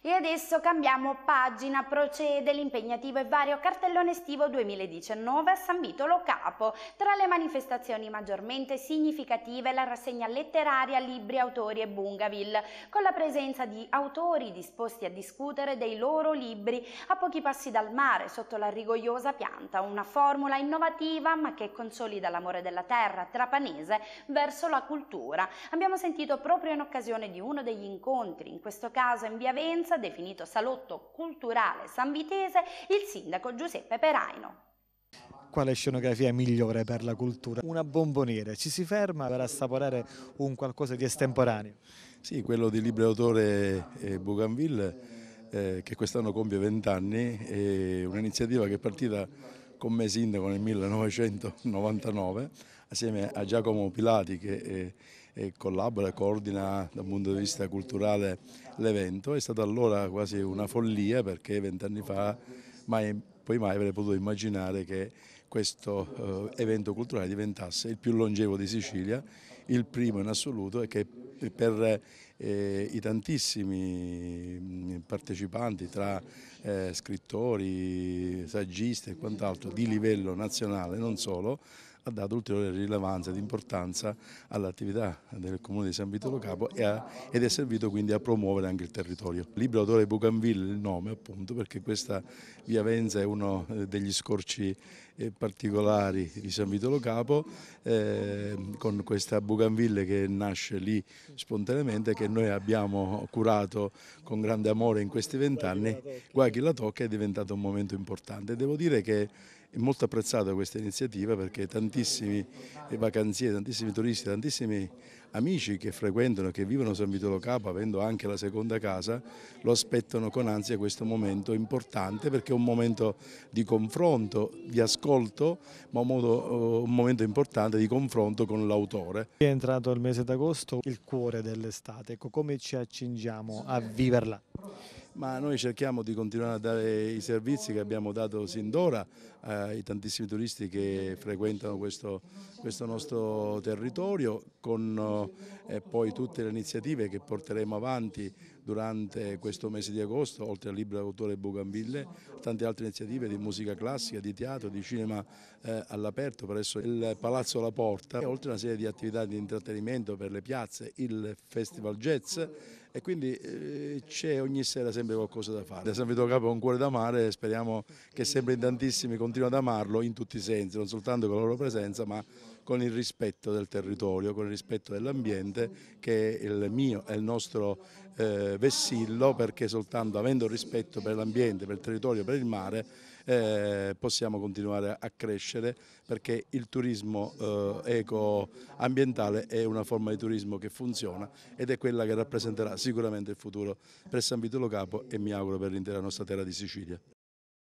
E adesso cambiamo pagina, procede l'impegnativo e vario cartellone estivo 2019 a San Vitolo Capo. Tra le manifestazioni maggiormente significative la rassegna letteraria Libri, Autori e Bungaville, con la presenza di autori disposti a discutere dei loro libri a pochi passi dal mare, sotto la rigogliosa pianta, una formula innovativa ma che consolida l'amore della terra trapanese verso la cultura. Abbiamo sentito proprio in occasione di uno degli incontri, in questo caso in via Venza, Sapienza, definito salotto culturale sanvitese, il sindaco Giuseppe Peraino quale scenografia migliore per la cultura. Una bomboniera, ci si ferma per assaporare un qualcosa di estemporaneo. Sì, quello di libro autore Bougainville eh, che quest'anno compie 20 anni, è un'iniziativa che è partita con me sindaco nel 1999 assieme a Giacomo Pilati che eh, eh, collabora e coordina dal punto di vista culturale l'evento. È stata allora quasi una follia perché vent'anni fa mai, poi mai avrei potuto immaginare che questo eh, evento culturale diventasse il più longevo di Sicilia, il primo in assoluto e che eh, per eh, i tantissimi mm, partecipanti tra eh, scrittori, saggisti e quant'altro di livello nazionale, non solo, ha dato ulteriore rilevanza ed importanza all'attività del Comune di San Vito Lo Capo ed è servito quindi a promuovere anche il territorio. Libro autore Bougainville il nome appunto perché questa via Venza è uno eh, degli scorci eh, particolari di San Vito Lo Capo eh, con questa Bougainville che nasce lì spontaneamente che noi abbiamo curato con grande amore in questi vent'anni, guai chi la tocca è diventato un momento importante. Devo dire che è molto apprezzata questa iniziativa perché tantissimi tantissimi vacanzieri, tantissimi turisti, tantissimi amici che frequentano, che vivono San Vitolo Capo, avendo anche la seconda casa, lo aspettano con ansia questo momento importante perché è un momento di confronto, di ascolto, ma un, modo, eh, un momento importante di confronto con l'autore. È entrato il mese d'agosto, il cuore dell'estate, ecco come ci accingiamo a viverla? ma noi cerchiamo di continuare a dare i servizi che abbiamo dato sin d'ora ai eh, tantissimi turisti che frequentano questo, questo nostro territorio con eh, poi tutte le iniziative che porteremo avanti durante questo mese di agosto, oltre al libro d'autore Bugambille, tante altre iniziative di musica classica, di teatro, di cinema eh, all'aperto presso il Palazzo La Porta, oltre a una serie di attività di intrattenimento per le piazze, il Festival Jazz e quindi eh, c'è ogni sera sempre qualcosa da fare. Da San Vito Capo è un cuore da amare e speriamo che sempre in tantissimi continuino ad amarlo in tutti i sensi, non soltanto con la loro presenza ma con il rispetto del territorio, con il rispetto dell'ambiente che è il mio, è il nostro eh, vessillo perché soltanto avendo rispetto per l'ambiente, per il territorio, per il mare eh, possiamo continuare a crescere perché il turismo eh, eco è una forma di turismo che funziona ed è quella che rappresenterà sicuramente il futuro per San Vito Lo Capo e mi auguro per l'intera nostra terra di Sicilia.